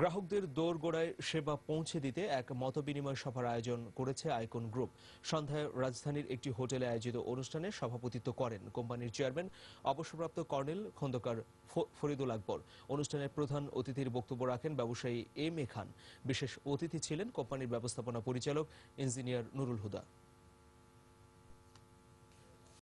গ্রাহকদের দোরগোড়ায় সেবা পৌঁছে দিতে এক মতবিনিময় সভার আয়োজন করেছে আইকন গ্রুপ সন্ধ্যায় রাজধানীর একটি হোটেলে আয়োজিত অনুষ্ঠানে সভাপতিত্ব করেন কোম্পানির চেয়ারম্যান অবসরপ্রাপ্ত কর্নেল খন্দকার ফরিদুল আকবর অনুষ্ঠানে প্রধান অতিথির বক্তব্য রাখেন ব্যবসায়ী এম এ খান বিশেষ অতিথি ছিলেন কোম্পানির ব্যবস্থাপনা পরিচালক ইঞ্জিনিয়ার নুরুল হুদা